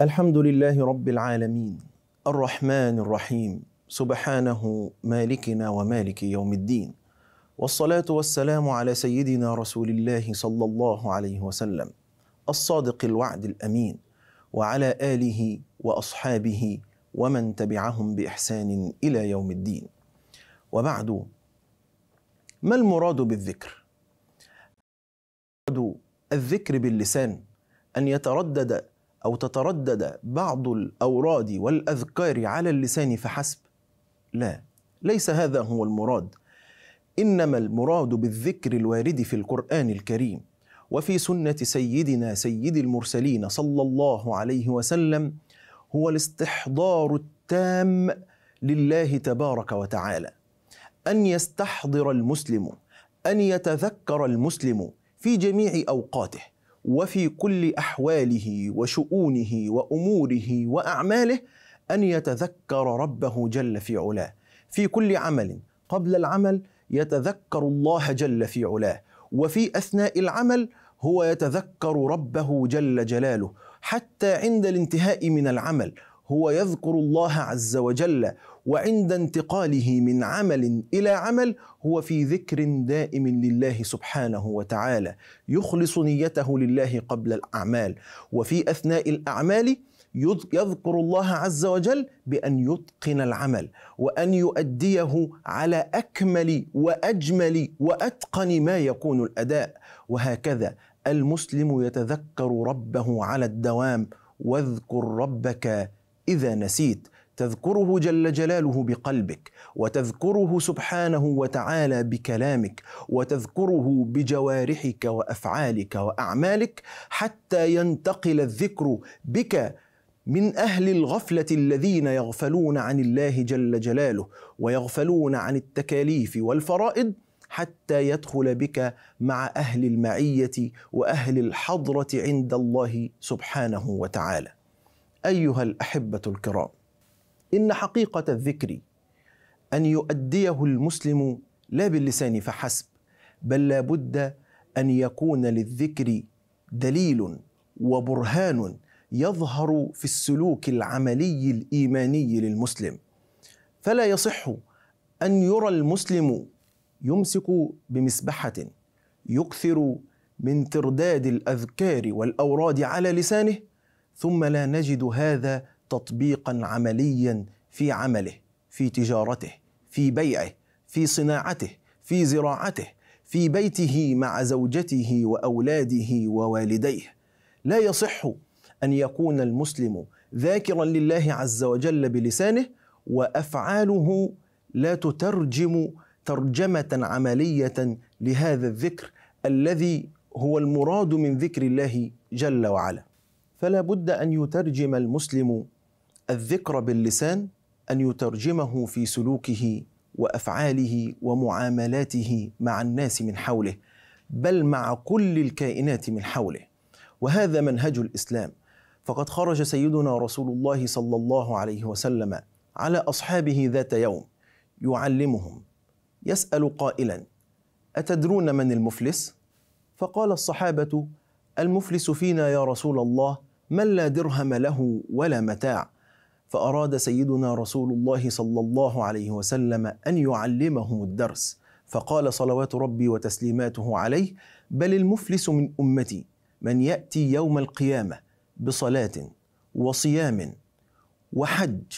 الحمد لله رب العالمين الرحمن الرحيم سبحانه مالكنا ومالك يوم الدين والصلاه والسلام على سيدنا رسول الله صلى الله عليه وسلم الصادق الوعد الامين وعلى اله واصحابه ومن تبعهم باحسان الى يوم الدين وبعد ما المراد بالذكر الذكر باللسان ان يتردد أو تتردد بعض الأوراد والأذكار على اللسان فحسب لا ليس هذا هو المراد إنما المراد بالذكر الوارد في القرآن الكريم وفي سنة سيدنا سيد المرسلين صلى الله عليه وسلم هو الاستحضار التام لله تبارك وتعالى أن يستحضر المسلم أن يتذكر المسلم في جميع أوقاته وفي كل احواله وشؤونه واموره واعماله ان يتذكر ربه جل في علاه في كل عمل قبل العمل يتذكر الله جل في علاه وفي اثناء العمل هو يتذكر ربه جل جلاله حتى عند الانتهاء من العمل هو يذكر الله عز وجل وعند انتقاله من عمل الى عمل هو في ذكر دائم لله سبحانه وتعالى يخلص نيته لله قبل الاعمال وفي اثناء الاعمال يذكر الله عز وجل بان يتقن العمل وان يؤديه على اكمل واجمل واتقن ما يكون الاداء وهكذا المسلم يتذكر ربه على الدوام واذكر ربك إذا نسيت تذكره جل جلاله بقلبك وتذكره سبحانه وتعالى بكلامك وتذكره بجوارحك وافعالك واعمالك حتى ينتقل الذكر بك من اهل الغفله الذين يغفلون عن الله جل جلاله ويغفلون عن التكاليف والفرائض حتى يدخل بك مع اهل المعيه واهل الحضره عند الله سبحانه وتعالى ايها الاحبه الكرام ان حقيقه الذكر ان يؤديه المسلم لا باللسان فحسب بل لابد ان يكون للذكر دليل وبرهان يظهر في السلوك العملي الايماني للمسلم فلا يصح ان يرى المسلم يمسك بمسبحه يكثر من ترداد الاذكار والاوراد على لسانه ثم لا نجد هذا تطبيقا عمليا في عمله في تجارته في بيعه في صناعته في زراعته في بيته مع زوجته واولاده ووالديه لا يصح ان يكون المسلم ذاكرا لله عز وجل بلسانه وافعاله لا تترجم ترجمه عمليه لهذا الذكر الذي هو المراد من ذكر الله جل وعلا فلا بد ان يترجم المسلم الذكر باللسان ان يترجمه في سلوكه وافعاله ومعاملاته مع الناس من حوله بل مع كل الكائنات من حوله وهذا منهج الاسلام فقد خرج سيدنا رسول الله صلى الله عليه وسلم على اصحابه ذات يوم يعلمهم يسال قائلا اتدرون من المفلس فقال الصحابه المفلس فينا يا رسول الله من لا درهم له ولا متاع فاراد سيدنا رسول الله صلى الله عليه وسلم ان يعلمهم الدرس فقال صلوات ربي وتسليماته عليه بل المفلس من امتي من ياتي يوم القيامه بصلاه وصيام وحج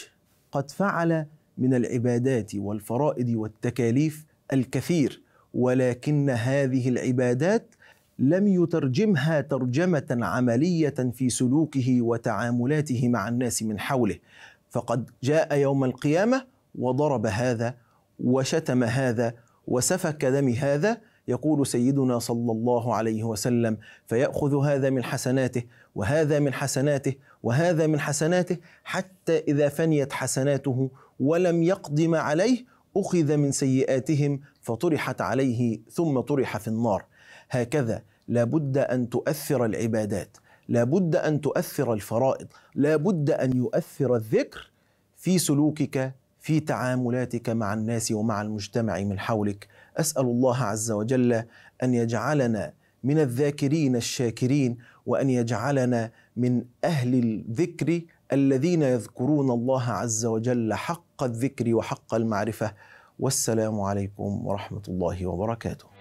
قد فعل من العبادات والفرائض والتكاليف الكثير ولكن هذه العبادات لم يترجمها ترجمه عمليه في سلوكه وتعاملاته مع الناس من حوله فقد جاء يوم القيامه وضرب هذا وشتم هذا وسفك دم هذا يقول سيدنا صلى الله عليه وسلم فيأخذ هذا من حسناته وهذا من حسناته وهذا من حسناته حتى إذا فنيت حسناته ولم يقدم عليه أخذ من سيئاتهم فطرحت عليه ثم طرح في النار هكذا لابد ان تؤثر العبادات لابد ان تؤثر الفرائض لابد ان يؤثر الذكر في سلوكك في تعاملاتك مع الناس ومع المجتمع من حولك اسال الله عز وجل ان يجعلنا من الذاكرين الشاكرين وان يجعلنا من اهل الذكر الذين يذكرون الله عز وجل حق الذكر وحق المعرفه والسلام عليكم ورحمه الله وبركاته